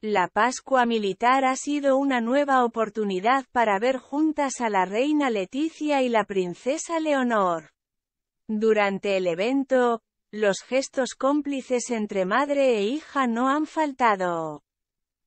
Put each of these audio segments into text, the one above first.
La Pascua Militar ha sido una nueva oportunidad para ver juntas a la reina Leticia y la princesa Leonor. Durante el evento, los gestos cómplices entre madre e hija no han faltado.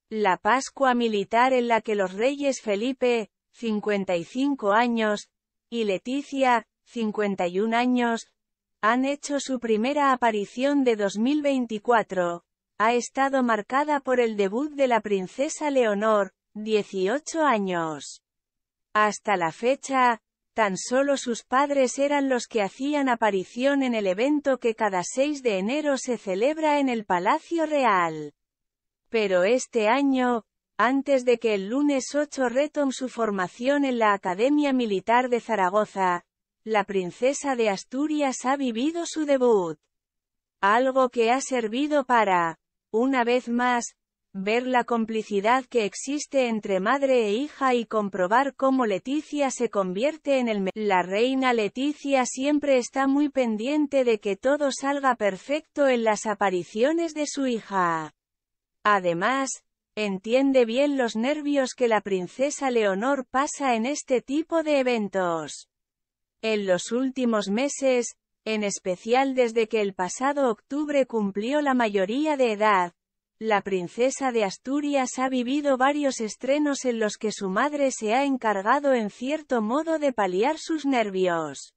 La Pascua Militar en la que los reyes Felipe, 55 años, y Leticia, 51 años, han hecho su primera aparición de 2024, ha estado marcada por el debut de la princesa Leonor, 18 años. Hasta la fecha, tan solo sus padres eran los que hacían aparición en el evento que cada 6 de enero se celebra en el Palacio Real. Pero este año, antes de que el lunes 8 retom su formación en la Academia Militar de Zaragoza, la princesa de Asturias ha vivido su debut. Algo que ha servido para, una vez más, ver la complicidad que existe entre madre e hija y comprobar cómo Leticia se convierte en el... La reina Leticia siempre está muy pendiente de que todo salga perfecto en las apariciones de su hija. Además, entiende bien los nervios que la princesa Leonor pasa en este tipo de eventos. En los últimos meses, en especial desde que el pasado octubre cumplió la mayoría de edad. La princesa de Asturias ha vivido varios estrenos en los que su madre se ha encargado en cierto modo de paliar sus nervios.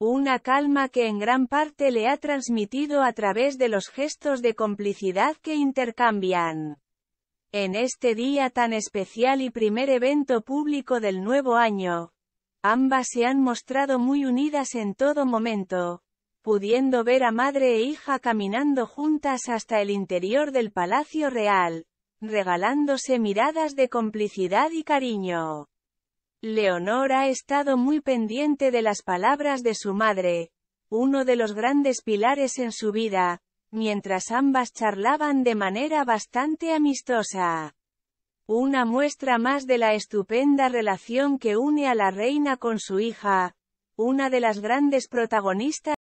Una calma que en gran parte le ha transmitido a través de los gestos de complicidad que intercambian. En este día tan especial y primer evento público del nuevo año, Ambas se han mostrado muy unidas en todo momento, pudiendo ver a madre e hija caminando juntas hasta el interior del Palacio Real, regalándose miradas de complicidad y cariño. Leonor ha estado muy pendiente de las palabras de su madre, uno de los grandes pilares en su vida, mientras ambas charlaban de manera bastante amistosa. Una muestra más de la estupenda relación que une a la reina con su hija, una de las grandes protagonistas